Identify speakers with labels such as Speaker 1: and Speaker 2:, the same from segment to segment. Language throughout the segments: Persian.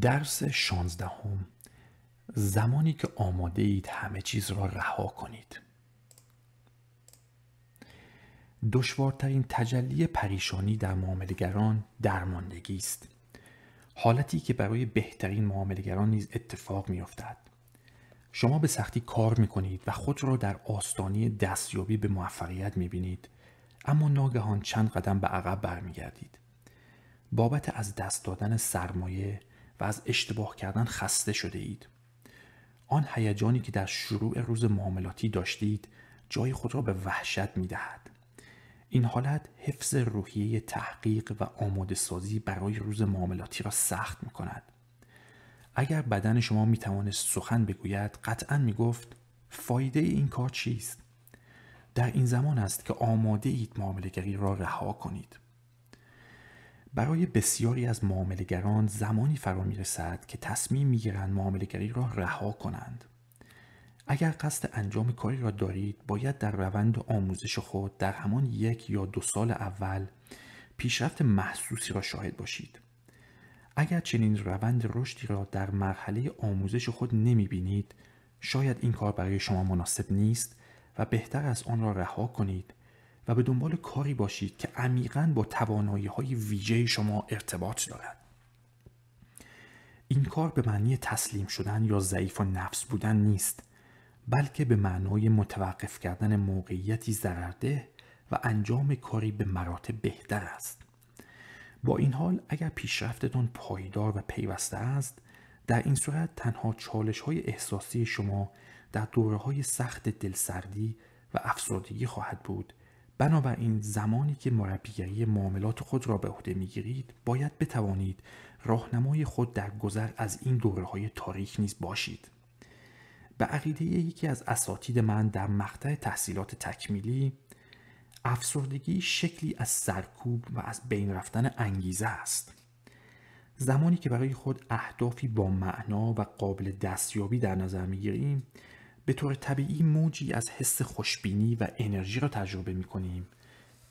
Speaker 1: درس شانزدهم زمانی که آماده اید همه چیز را رها کنید دشوارترین تجلی پریشانی در معاملگران درماندگی است حالتی که برای بهترین معاملگران نیز اتفاق میافتد شما به سختی کار می کنید و خود را در آستانی دستیابی به موفقیت می بینید اما ناگهان چند قدم به عقب برمیگردید بابت از دست دادن سرمایه و از اشتباه کردن خسته شده اید آن هیجانی که در شروع روز معاملاتی داشتید جای خود را به وحشت می دهد. این حالت حفظ روحیه تحقیق و آماده سازی برای روز معاملاتی را سخت می کند. اگر بدن شما می توانست سخن بگوید قطعا می گفت فایده این کار چیست؟ در این زمان است که آماده اید معاملگری را رها کنید. برای بسیاری از معاملگران زمانی فرا رسد که تصمیم میگیرند معاملگری را رها کنند اگر قصد انجام کاری را دارید باید در روند آموزش خود در همان یک یا دو سال اول پیشرفت محسوسی را شاهد باشید اگر چنین روند رشدی را در مرحله آموزش خود نمی شاید این کار برای شما مناسب نیست و بهتر از آن را رها کنید و به دنبال کاری باشید که عمیقا با توانایی های ویژه شما ارتباط دارد. این کار به معنی تسلیم شدن یا ضعیف و نفس بودن نیست بلکه به معنای متوقف کردن موقعیتی ضررده و انجام کاری به مراتب بهتر است. با این حال اگر پیشرفتتان پایدار و پیوسته است در این صورت تنها چالش های احساسی شما در دوره های سخت دلسردی و افسردگی خواهد بود بنابراین زمانی که مربیگری معاملات خود را به عهده میگیرید باید بتوانید راهنمای خود در گذر از این دوره های تاریخ نیز باشید به عقیده یکی از اساتید من در مقطع تحصیلات تکمیلی افسردگی شکلی از سرکوب و از بین رفتن انگیزه است زمانی که برای خود اهدافی با معنا و قابل دستیابی در نظر میگیریم به طور طبیعی موجی از حس خوشبینی و انرژی را تجربه می کنیم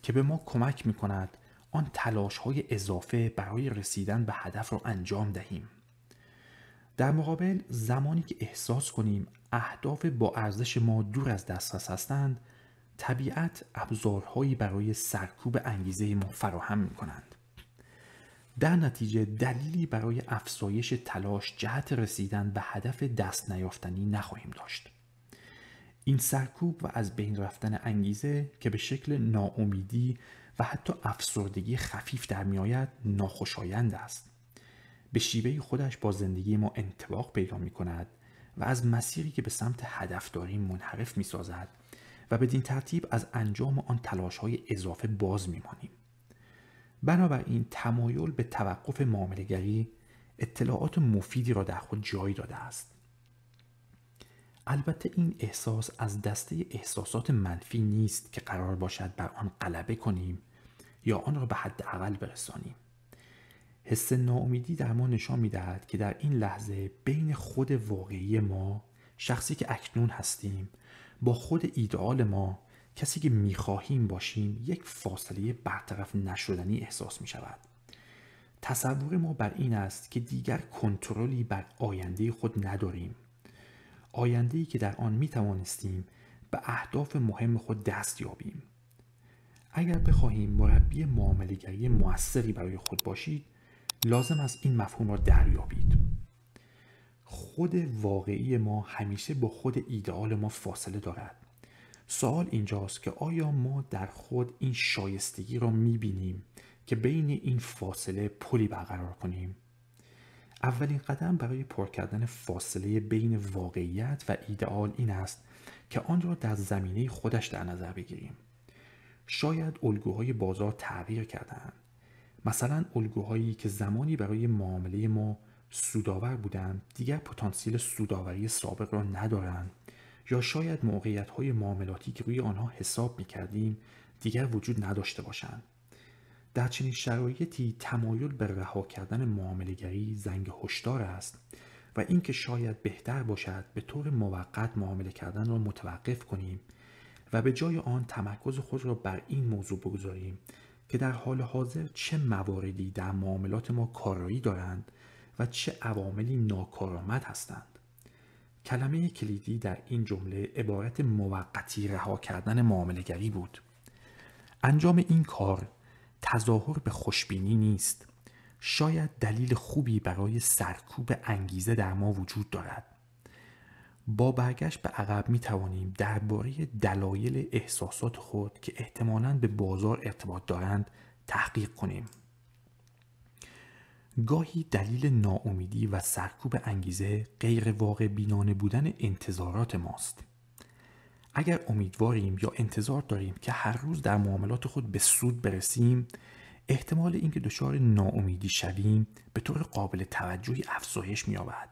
Speaker 1: که به ما کمک می کند آن تلاش های اضافه برای رسیدن به هدف را انجام دهیم. در مقابل زمانی که احساس کنیم اهداف با ارزش ما دور از دسترس هستند طبیعت ابزارهایی برای سرکوب انگیزه ما فراهم می کنند. در نتیجه دلیلی برای افزایش تلاش جهت رسیدن به هدف دست نیافتنی نخواهیم داشت. این سرکوب و از بین رفتن انگیزه که به شکل ناامیدی و حتی افسردگی خفیف در میآید ناخوشایند است به شیوه خودش با زندگی ما انتباق پیدا می کند و از مسیری که به سمت هدف داریم منحرف می سازد و بدین ترتیب از انجام آن تلاش های اضافه باز می مانیم. بنابراین تمایل به توقف معاملگری اطلاعات مفیدی را در خود جای داده است البته این احساس از دسته احساسات منفی نیست که قرار باشد بر آن غلبه کنیم یا آن را به حد اقل برسانیم حس ناامیدی در ما نشان میدهد که در این لحظه بین خود واقعی ما شخصی که اکنون هستیم با خود ایدئال ما کسی که میخواهیم باشیم یک فاصله برطرف نشدنی احساس می شود تصور ما بر این است که دیگر کنترلی بر آینده خود نداریم ای که در آن می توانستیم به اهداف مهم خود دست یابیم اگر بخواهیم مربی معاملهگری موثری برای خود باشید لازم است این مفهوم را دریابید خود واقعی ما همیشه با خود ایدئال ما فاصله دارد سوال اینجاست که آیا ما در خود این شایستگی را بینیم که بین این فاصله پلی برقرار کنیم اولین قدم برای پر کردن فاصله بین واقعیت و ایدئال این است که آن را در زمینه خودش در نظر بگیریم شاید الگوهای بازار تغییر کردن. مثلا الگوهایی که زمانی برای معامله ما سودآور بودند دیگر پتانسیل سودآوری سابق را ندارند یا شاید موقعیت های معاملاتی که روی آنها حساب می کردیم دیگر وجود نداشته باشند در چنین شرایطی تمایل به رها کردن معاملهگری زنگ هشدار است و اینکه شاید بهتر باشد به طور موقت معامله کردن را متوقف کنیم و به جای آن تمرکز خود را بر این موضوع بگذاریم که در حال حاضر چه مواردی در معاملات ما کارایی دارند و چه عواملی ناکارآمد هستند کلمه کلیدی در این جمله عبارت موقتی رها کردن معاملهگری بود انجام این کار تظاهر به خوشبینی نیست شاید دلیل خوبی برای سرکوب انگیزه در ما وجود دارد با برگشت به عقب می توانیم درباره دلایل احساسات خود که احتمالا به بازار ارتباط دارند تحقیق کنیم گاهی دلیل ناامیدی و سرکوب انگیزه غیر واقع بینانه بودن انتظارات ماست اگر امیدواریم یا انتظار داریم که هر روز در معاملات خود به سود برسیم احتمال اینکه دچار ناامیدی شویم به طور قابل توجهی افزایش می‌یابد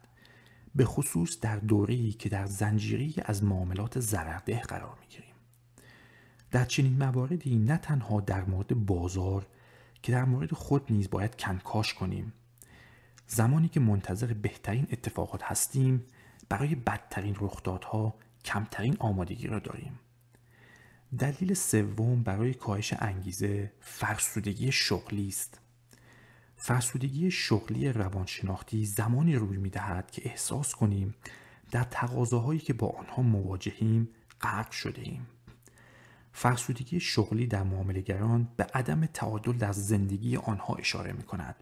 Speaker 1: به خصوص در دوره‌ای که در زنجیری از معاملات ضررده قرار می‌گیریم در چنین مواردی نه تنها در مورد بازار که در مورد خود نیز باید کنکاش کنیم زمانی که منتظر بهترین اتفاقات هستیم برای بدترین رخدادها کمترین آمادگی را داریم دلیل سوم برای کاهش انگیزه فرسودگی شغلی است فرسودگی شغلی روانشناختی زمانی روی دهد که احساس کنیم در تقاضاهایی که با آنها مواجهیم غرق شده ایم فرسودگی شغلی در معاملهگران به عدم تعادل در زندگی آنها اشاره می کند.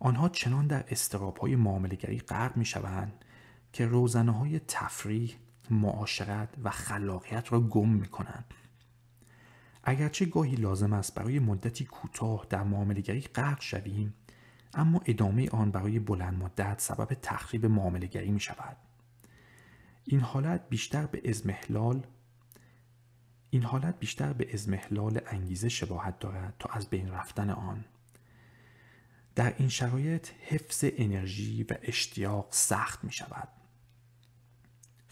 Speaker 1: آنها چنان در استراب های معاملگری غرق می شوند که روزنه های تفریح معاشرت و خلاقیت را گم کنند. اگرچه گاهی لازم است برای مدتی کوتاه در معاملگری غرق شویم اما ادامه آن برای بلند مدت سبب تخریب معاملگری می شود. این حالت بیشتر به ازمهلال این حالت بیشتر به ازمهلال انگیزه شباهت دارد تا از بین رفتن آن. در این شرایط حفظ انرژی و اشتیاق سخت می شود.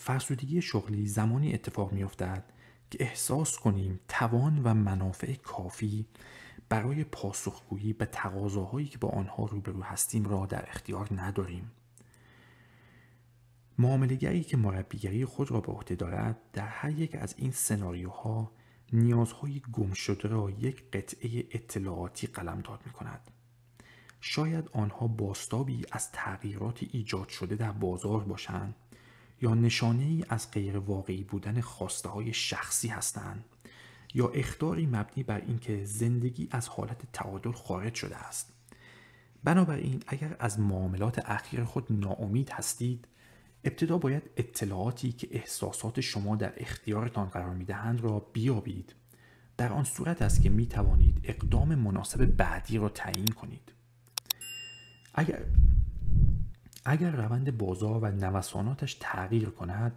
Speaker 1: فرسودگی شغلی زمانی اتفاق می افتد که احساس کنیم توان و منافع کافی برای پاسخگویی به تقاضاهایی که با آنها روبرو هستیم را در اختیار نداریم. معاملگری که مربیگری خود را به عهده دارد در هر یک از این سناریوها نیازهای گم شده را یک قطعه اطلاعاتی قلمداد می کند. شاید آنها باستابی از تغییرات ایجاد شده در بازار باشند یا نشانه ای از غیر واقعی بودن خواسته های شخصی هستند یا اختاری مبنی بر اینکه زندگی از حالت تعادل خارج شده است بنابراین اگر از معاملات اخیر خود ناامید هستید ابتدا باید اطلاعاتی که احساسات شما در اختیارتان قرار میدهند را بیابید در آن صورت است که می توانید اقدام مناسب بعدی را تعیین کنید اگر اگر روند بازار و نوساناتش تغییر کند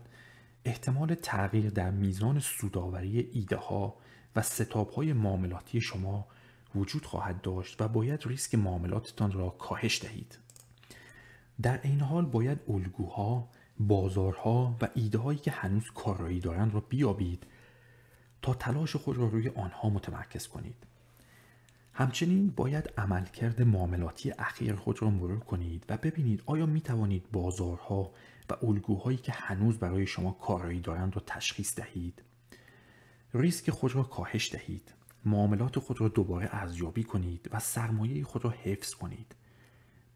Speaker 1: احتمال تغییر در میزان سوداوری ایده ها و ستاب های معاملاتی شما وجود خواهد داشت و باید ریسک معاملاتتان را کاهش دهید در این حال باید الگوها بازارها و ایده هایی که هنوز کارایی دارند را بیابید تا تلاش خود را روی آنها متمرکز کنید همچنین باید عملکرد معاملاتی اخیر خود را مرور کنید و ببینید آیا می توانید بازارها و الگوهایی که هنوز برای شما کارایی دارند را تشخیص دهید. ریسک خود را کاهش دهید. معاملات خود را دوباره ارزیابی کنید و سرمایه خود را حفظ کنید.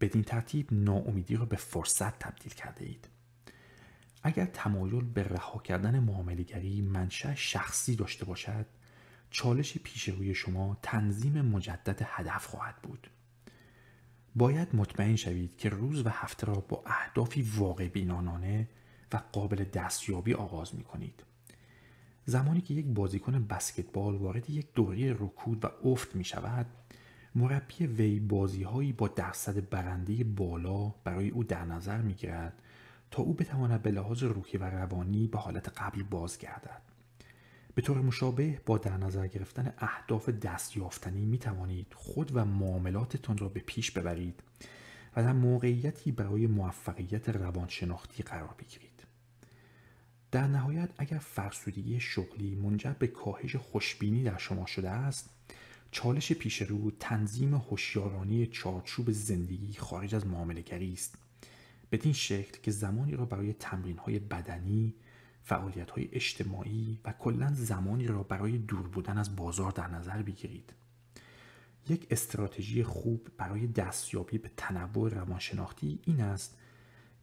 Speaker 1: بدین ترتیب ناامیدی را به فرصت تبدیل کرده اید. اگر تمایل به رها کردن معاملگری منشأ شخصی داشته باشد چالش پیش روی شما تنظیم مجدد هدف خواهد بود باید مطمئن شوید که روز و هفته را با اهدافی واقع بینانانه و قابل دستیابی آغاز می کنید. زمانی که یک بازیکن بسکتبال وارد یک دوره رکود و افت می شود، مربی وی هایی با درصد برنده بالا برای او در نظر می گیرد تا او بتواند به لحاظ روحی و روانی به حالت قبل بازگردد. به طور مشابه با در نظر گرفتن اهداف دستیافتنی می توانید خود و معاملاتتان را به پیش ببرید و در موقعیتی برای موفقیت روانشناختی قرار بگیرید. در نهایت اگر فرسودگی شغلی منجر به کاهش خوشبینی در شما شده است، چالش پیش رو تنظیم هوشیارانه چارچوب زندگی خارج از معاملهگری است. بدین شکل که زمانی را برای تمرین های بدنی، فعالیت های اجتماعی و کلا زمانی را برای دور بودن از بازار در نظر بگیرید یک استراتژی خوب برای دستیابی به تنوع روانشناختی این است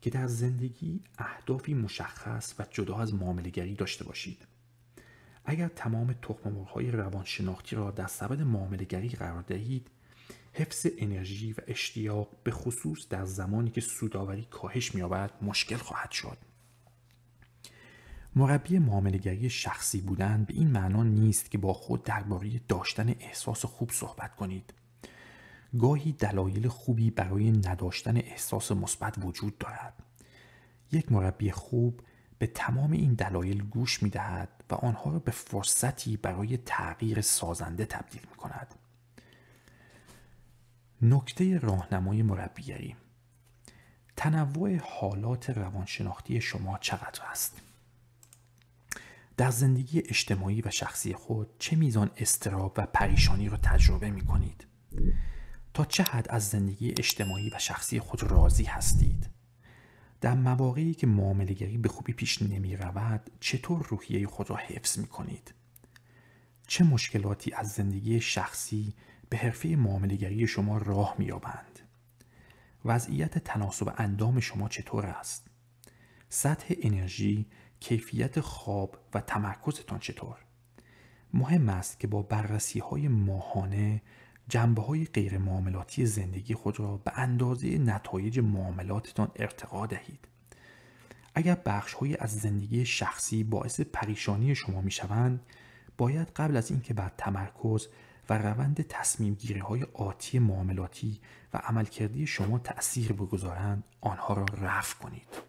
Speaker 1: که در زندگی اهدافی مشخص و جدا از معاملگری داشته باشید اگر تمام تخم های روانشناختی را در سبد معاملگری قرار دهید حفظ انرژی و اشتیاق به خصوص در زمانی که سوداوری کاهش می‌یابد مشکل خواهد شد مربی معاملگری شخصی بودن به این معنا نیست که با خود درباره داشتن احساس خوب صحبت کنید. گاهی دلایل خوبی برای نداشتن احساس مثبت وجود دارد. یک مربی خوب به تمام این دلایل گوش می دهد و آنها را به فرصتی برای تغییر سازنده تبدیل می کند. نکته راهنمای مربیگری تنوع حالات روانشناختی شما چقدر است؟ در زندگی اجتماعی و شخصی خود چه میزان استراب و پریشانی را تجربه می کنید؟ تا چه حد از زندگی اجتماعی و شخصی خود راضی هستید؟ در مواقعی که معاملگری به خوبی پیش نمی رود چطور روحیه خود را حفظ می کنید؟ چه مشکلاتی از زندگی شخصی به حرفه معاملگری شما راه می آبند؟ وضعیت تناسب اندام شما چطور است؟ سطح انرژی کیفیت خواب و تمرکزتان چطور مهم است که با بررسی های ماهانه جنبه های غیر معاملاتی زندگی خود را به اندازه نتایج معاملاتتان ارتقا دهید اگر بخش های از زندگی شخصی باعث پریشانی شما می شوند باید قبل از اینکه بر تمرکز و روند تصمیم گیری های آتی معاملاتی و عملکردی شما تأثیر بگذارند آنها را رفع کنید